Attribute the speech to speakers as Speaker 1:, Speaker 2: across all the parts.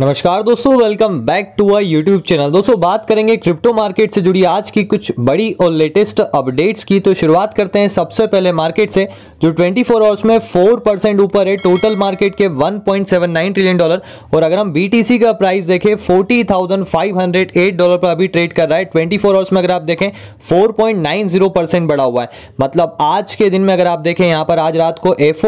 Speaker 1: नमस्कार दोस्तों welcome back to I YouTube channel दोस्तों बात करेंगे क्रिप्टो मार्केट से जुड़ी आज की कुछ बड़ी और लेटेस्ट अपडेट्स की तो शुरुआत करते हैं सबसे पहले मार्केट से जो 24 आवर्स में 4 परसेंट ऊपर है टोटल मार्केट के 1.79 ट्रिलियन डॉलर और अगर हम बीटीसी का प्राइस देखें 40,508 डॉलर पर अभी ट्रेड कर रहा है 24 आवर्स में अगर आप देखें 4.90 परसेंट बढ़ा हुआ है मतलब आज के दिन में अगर आप देखें यहाँ पर आज रात को एफ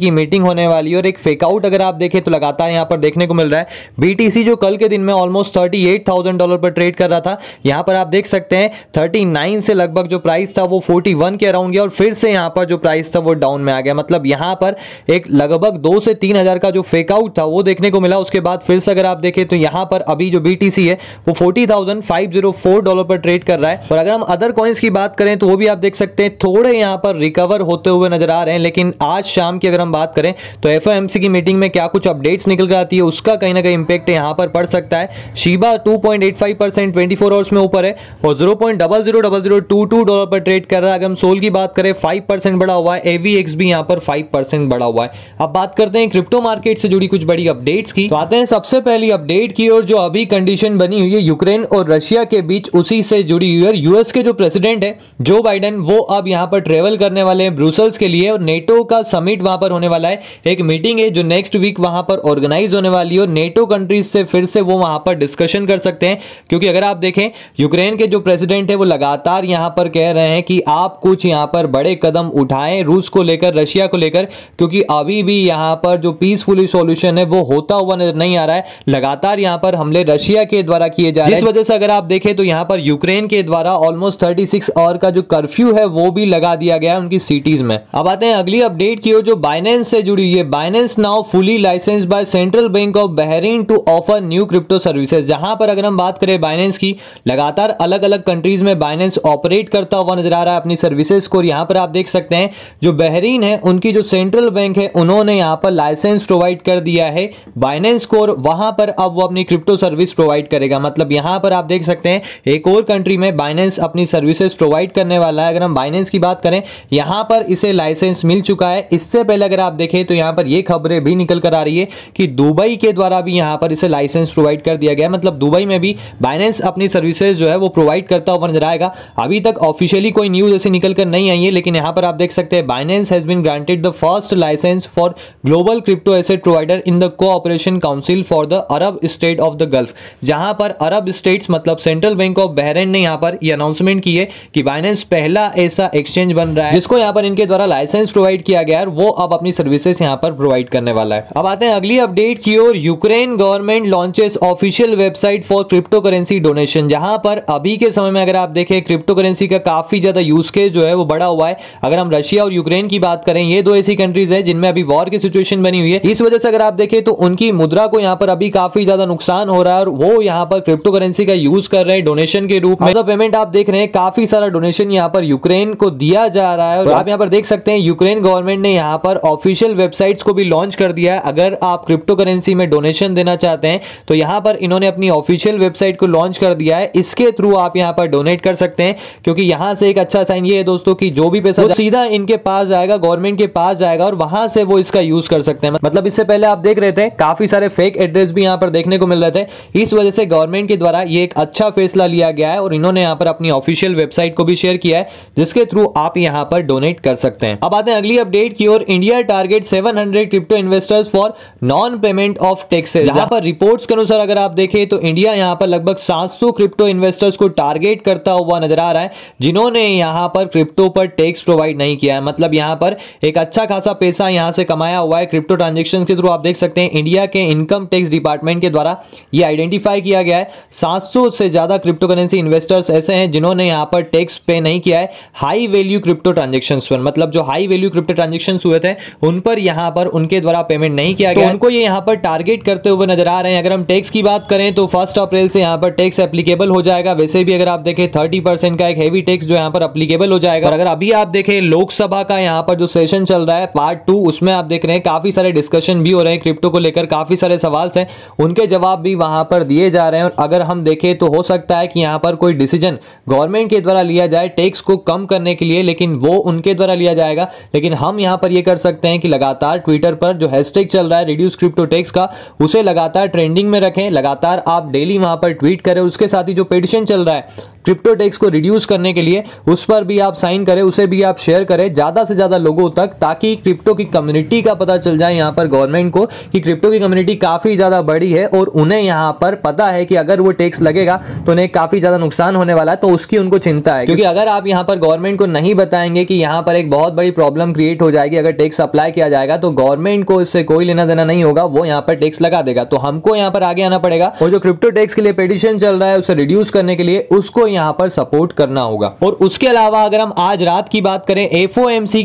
Speaker 1: की मीटिंग होने वाली है और एक फेकआउट अगर आप देखें तो लगातार यहाँ पर देखने को मिल रहा है बीटीसी जो कल के दिन में almost thirty eight thousand dollar पर ट्रेड कर रहा था यहाँ पर आप देख सकते हैं थर्टी नाइन से लगभग जो प्राइस था वो फोर्टी वन के अराउंड गया और फिर से यहाँ पर जो प्राइस था वो डाउन में आ गया मतलब यहाँ पर एक लगभग दो से तीन हजार का जो फेकआउट था वो देखने को मिला उसके बाद फिर से अगर आप देखें तो यहाँ पर अभी जो बीटीसी है वो forty thousand five zero four dollar पर ट्रेड कर रहा है और अगर हम अदर कॉइन्स की बात करें तो वो भी आप देख सकते हैं थोड़े यहाँ पर रिकवर होते हुए नजर आ रहे हैं लेकिन आज शाम की अगर हम बात करें तो एफ की मीटिंग में क्या कुछ अपडेट्स निकल कर आती है उसका कहीं ना कहीं इम्पैक्ट यहाँ पर पड़ सकता है शिबा 2.85 परसेंट ट्वेंटी आवर्स में ऊपर है और zero point double zero double zero two two dollar पर ट्रेड कर रहा है अगर हम सोल की बात करें फाइव परसेंट बढ़ा हुआ है एक्स भी यहाँ पर फाइव परसेंट बढ़ा हुआ है अब बात करते हैं क्रिप्टो मार्केट से जुड़ी कुछ बड़ी अपडेट्स की तो आते हैं सबसे पहली अपडेट की और जो अभी कंडीशन बनी हुई है यूक्रेन और रशिया के बीच उसी से जुड़ी हुई है यूएस के जो प्रेसिडेंट है जो बाइडन वो अब यहाँ पर ट्रेवल करने वाले हैं ब्रूसल्स के लिए और नेटो का समिट वहां पर होने वाला है एक मीटिंग है जो नेक्स्ट वीक वहां पर ऑर्गेनाइज होने वाली है और नेटो कंट्रीज से फिर से वो वहां पर डिस्कशन कर सकते हैं क्योंकि अगर आप देखें यूक्रेन के जो प्रेसिडेंट है वो लगातार यहां पर कह रहे हैं कि आप कुछ यहां पर बड़े कदम उठाएं रूस को लेकर रशिया को लेकर क्योंकि अभी भी यहां पर जो पीसफुली सोल्यूशन है वो होता हुआ नजर नहीं आ रहा है लगातार यहां पर हमले रशिया के द्वारा किए जा रहे हैं इस वजह से अगर आप देखें तो यहां पर यूक्रेन के द्वारा ऑलमोस्ट थर्टी सिक्स और का जो कर्फ्यू है वो भी लगा दिया गया है उनकी सिटीज में अब आते हैं अगली अपडेट की जो बाइनेंस से जुड़ी हुई है Binance now fully license by central bank of Bahrain to offer new crypto services जहां पर अगर हम बात करें बाइनेंस की लगातार अलग अलग कंट्रीज में बाइनेंस ऑपरेट करता हुआ नजर आ रहा है अपनी सर्विसेज को यहां पर आप देख सकते हैं जो बहरीन है उनकी जो सेंट्रल बैंक है उन्होंने यहां पर लाइसेंस प्रोवाइड कर दिया है बाइनेंस को वहां पर अब वो अपनी क्रिप्टो सर्विस प्रोवाइड करेगा मतलब यहां पर आप देख सकते हैं एक और कंट्री में बाइनेंस अपनी सर्विसेज प्रोवाइड करने वाला है अगर हम बाइनेंस की बात करें यहां पर इसे लाइसेंस मिल चुका है इससे पहले अगर आप देखें तो यहां पर यह खबरें भी निकल कर आ रही है कि दुबई के द्वारा भी यहां यहाँ पर इसे लाइसेंस प्रोवाइड कर दिया गया है मतलब दुबई में भी बाइनेंस अपनी सर्विसेज जो है वो प्रोवाइड करता हुआ नजर आएगा अभी तक ऑफिशियली कोई न्यूज़ ऐसे निकल कर नहीं आई है लेकिन यहाँ पर आप देख सकते हैं Binance has been granted the first license for global crypto asset provider in the cooperation council for the Arab state of the Gulf जहां पर अरब स्टेट्स मतलब सेंट्रल बैंक ऑफ बहरेन ने यहाँ पर यह अनाउंसमेंट की है कि बाइनेंस पहला ऐसा एक्सचेंज बन रहा है जिसको यहाँ पर इनके द्वारा लाइसेंस प्रोवाइड किया गया है वो अब अपनी सर्विसेज यहाँ पर प्रोवाइड करने वाला है अब आते हैं अगली अपडेट की ओर Ukraine government launches official website for cryptocurrency donation जहां पर अभी के समय में अगर आप देखें क्रिप्टो करेंसी का काफी ज्यादा यूज केस जो है वो बड़ा हुआ है अगर हम रशिया और यूक्रेन की बात करें ये दो ऐसी कंट्रीज है जिनमें अभी वॉर की सिचुएशन बनी हुई है इस वजह से अगर आप देखें तो उनकी मुद्रा को यहाँ पर अभी काफी ज्यादा नुकसान हो रहा है और वो यहाँ पर क्रिप्टो करेंसी का यूज कर रहे हैं डोनेशन के रूप में पेमेंट आप देख रहे हैं काफी सारा डोनेशन यहाँ पर यूक्रेन को दिया जा रहा है और आप यहाँ पर देख सकते हैं यूक्रेन गवर्नमेंट ने यहाँ पर ऑफिशियल वेबसाइट्स को भी लॉन्च कर दिया है अगर आप क्रिप्टो करेंसी में डोनेशन देना देना चाहते हैं तो यहां पर इन्होंने अपनी ऑफिशियल वेबसाइट को लॉन्च कर दिया है इसके थ्रू आप यहां पर डोनेट कर सकते हैं क्योंकि यहां से एक अच्छा साइन ये है दोस्तों की जो भी पैसा सीधा इनके पास जाएगा गवर्नमेंट के पास जाएगा और वहां से वो इसका यूज कर सकते हैं मतलब इससे पहले आप देख रहे थे काफी सारे फेक एड्रेस भी यहाँ पर देखने को मिल रहे थे इस वजह से गवर्नमेंट के द्वारा ये एक अच्छा फैसला लिया गया है और इन्होंने यहाँ पर अपनी ऑफिशियल वेबसाइट को भी शेयर किया है जिसके थ्रू आप यहाँ पर डोनेट कर सकते हैं अब आते हैं अगली अपडेट की ओर India target 700 crypto investors for non payment of taxes यहाँ पर रिपोर्ट्स के अनुसार अगर आप देखें तो इंडिया यहाँ पर लगभग 700 क्रिप्टो इन्वेस्टर्स को टारगेट करता हुआ नजर आ रहा है जिन्होंने यहाँ पर क्रिप्टो पर टैक्स प्रोवाइड नहीं किया है मतलब यहाँ पर एक अच्छा खासा पैसा यहाँ से कमाया हुआ है क्रिप्टो ट्रांजेक्शन के थ्रू आप देख सकते हैं इंडिया के इनकम टैक्स डिपार्टमेंट के द्वारा ये आइडेंटिफाई किया गया है सात से ज्यादा क्रिप्टो करेंसी इन्वेस्टर्स ऐसे हैं जिन्होंने यहाँ पर टैक्स पे नहीं किया है हाई वैल्यू क्रिप्टो ट्रांजेक्शन पर मतलब जो हाई वैल्यू क्रिप्टो ट्रांजेक्शन हुए थे उन पर यहाँ पर उनके द्वारा पेमेंट नहीं किया तो गया उनको ये यहाँ पर टारगेट करते हुए नजर आ रहे हैं अगर हम टैक्स की बात करें तो फर्स्ट अप्रैल से यहाँ पर टैक्स एप्लीकेबल हो जाएगा वैसे भी अगर आप देखें थर्टी परसेंट का एक हैवी टैक्स जो यहाँ पर अप्लीकेबल हो जाएगा और अगर अभी आप देखें लोकसभा का यहाँ पर जो सेशन चल रहा है पार्ट टू उसमें आप देख रहे हैं काफी सारे डिस्कशन भी हो रहे हैं क्रिप्टो को लेकर काफी सारे सवाल है उनके जवाब भी वहां पर दिए जा रहे हैं और अगर हम देखें तो हो सकता है कि यहाँ पर कोई डिसीजन गवर्नमेंट के द्वारा लिया जाए टैक्स को कम करने के लिए लेकिन वो उनके द्वारा लिया जाएगा लेकिन हम यहाँ पर यह कर सकते हैं कि लगातार ट्विटर पर जो हैशटैग चल रहा है रिड्यूस क्रिप्टो टैक्स का उसे लगा लगातार ट्रेंडिंग में रखें लगातार आप डेली वहां पर ट्वीट करें उसके साथ ही जो पेटिशन चल रहा है क्रिप्टो टैक्स को रिड्यूस करने के लिए उस पर भी आप साइन करें उसे भी आप शेयर करें ज़्यादा से ज़्यादा लोगों तक ताकि क्रिप्टो की कम्युनिटी का पता चल जाए यहाँ पर गवर्नमेंट को कि क्रिप्टो की कम्युनिटी काफ़ी ज़्यादा बड़ी है और उन्हें यहाँ पर पता है कि अगर वो टैक्स लगेगा तो उन्हें काफ़ी ज़्यादा नुकसान होने वाला है तो उसकी उनको चिंता है क्योंकि अगर आप यहाँ पर गवर्नमेंट को नहीं बताएंगे कि यहाँ पर एक बहुत बड़ी प्रॉब्लम क्रिएट हो जाएगी अगर टैक्स अप्लाई किया जाएगा तो गवर्नमेंट को इससे कोई लेना देना नहीं होगा वो यहाँ पर टैक्स लगा देगा जाएगा तो हमको यहाँ पर आगे आना पड़ेगा और जो क्रिप्टो टैक्स के लिए पेटिशन चल रहा है उसे रिड्यूस करने के लिए उसको यहाँ पर सपोर्ट करना होगा और उसके अलावा अगर हम आज रात की बात करें एफ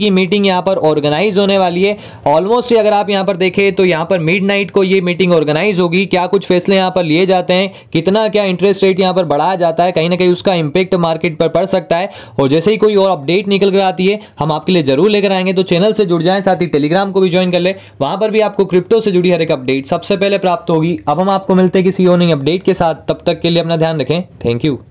Speaker 1: की मीटिंग यहाँ पर ऑर्गेनाइज होने वाली है ऑलमोस्ट अगर आप यहाँ पर देखें तो यहाँ पर मिड को ये मीटिंग ऑर्गेनाइज होगी क्या कुछ फैसले यहाँ पर लिए जाते हैं कितना क्या इंटरेस्ट रेट यहाँ पर बढ़ाया जाता है कहीं ना कहीं उसका इंपैक्ट मार्केट पर पड़ सकता है और जैसे ही कोई और अपडेट निकल कर आती है हम आपके लिए जरूर लेकर आएंगे तो चैनल से जुड़ जाएं साथ ही टेलीग्राम को भी ज्वाइन कर ले वहां पर भी आपको क्रिप्टो से जुड़ी हर एक अपडेट सबसे पहले प्राप्त होगी अब हम आपको मिलते हैं किसी और नई अपडेट के साथ तब तक के लिए अपना ध्यान रखें थैंक यू